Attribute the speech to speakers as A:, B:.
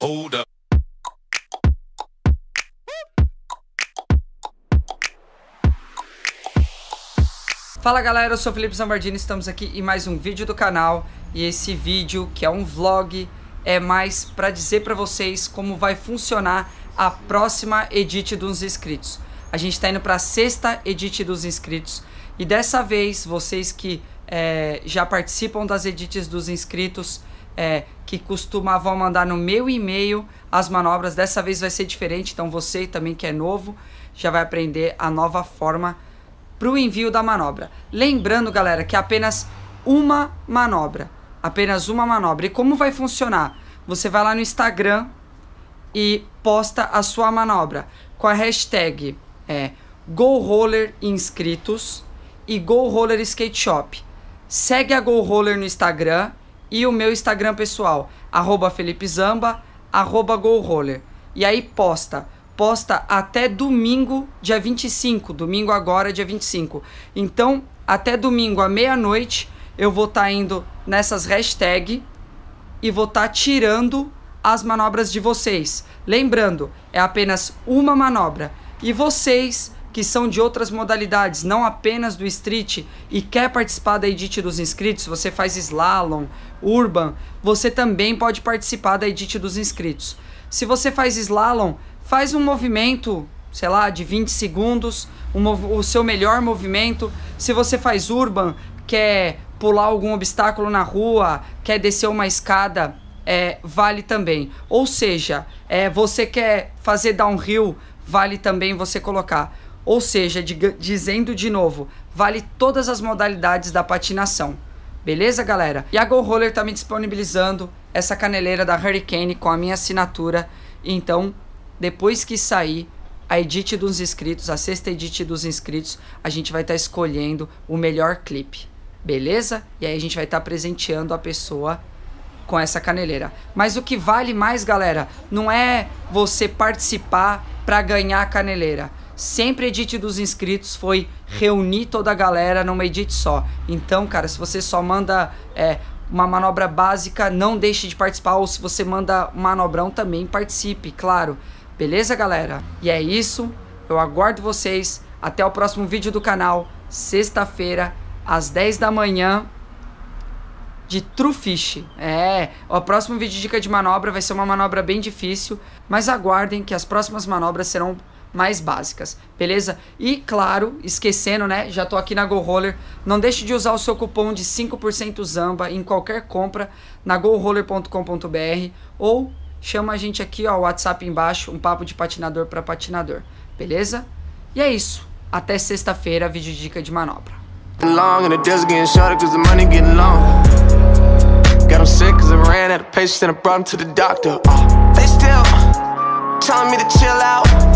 A: Hold up. Fala galera, eu sou Felipe Zambardini, estamos aqui em mais um vídeo do canal e esse vídeo, que é um vlog, é mais para dizer para vocês como vai funcionar a próxima edit dos inscritos. A gente está indo para a sexta edit dos inscritos e dessa vez vocês que é, já participam das edits dos inscritos é, que costumavam mandar no meu e-mail as manobras. Dessa vez vai ser diferente, então você também que é novo já vai aprender a nova forma para o envio da manobra. Lembrando, galera, que é apenas uma manobra. Apenas uma manobra. E como vai funcionar? Você vai lá no Instagram e posta a sua manobra com a hashtag é, Roller inscritos e Roller Skate Shop. Segue a GoRoller no Instagram e o meu Instagram pessoal, arroba Felipe Zamba, arroba Golroller. E aí posta. Posta até domingo, dia 25. Domingo agora, dia 25. Então, até domingo à meia-noite, eu vou estar tá indo nessas hashtags e vou estar tá tirando as manobras de vocês. Lembrando, é apenas uma manobra. E vocês que são de outras modalidades, não apenas do street, e quer participar da edit dos inscritos, você faz slalom, urban, você também pode participar da edit dos inscritos. Se você faz slalom, faz um movimento, sei lá, de 20 segundos, um, o seu melhor movimento. Se você faz urban, quer pular algum obstáculo na rua, quer descer uma escada, é, vale também. Ou seja, é, você quer fazer downhill, vale também você colocar. Ou seja, dizendo de novo, vale todas as modalidades da patinação. Beleza, galera? E a Go Roller tá me disponibilizando essa caneleira da Hurricane com a minha assinatura. Então, depois que sair a edit dos inscritos, a sexta edit dos inscritos, a gente vai estar tá escolhendo o melhor clipe. Beleza? E aí a gente vai estar tá presenteando a pessoa com essa caneleira. Mas o que vale mais, galera, não é você participar para ganhar a caneleira sempre edit dos inscritos foi reunir toda a galera numa edit só. Então, cara, se você só manda é, uma manobra básica, não deixe de participar. Ou se você manda manobrão, também participe, claro. Beleza, galera? E é isso. Eu aguardo vocês. Até o próximo vídeo do canal, sexta-feira, às 10 da manhã de Fish. É, o próximo vídeo de dica de manobra vai ser uma manobra bem difícil, mas aguardem que as próximas manobras serão mais básicas, beleza? E claro, esquecendo, né? Já tô aqui na Go Roller. Não deixe de usar o seu cupom de 5% Zamba em qualquer compra na goroller.com.br ou chama a gente aqui, ó, o WhatsApp embaixo, um papo de patinador para patinador, beleza? E é isso. Até sexta-feira, vídeo dica de manobra. Got sick cause I ran out of patience and I brought to the doctor. Uh, they still telling me to chill out.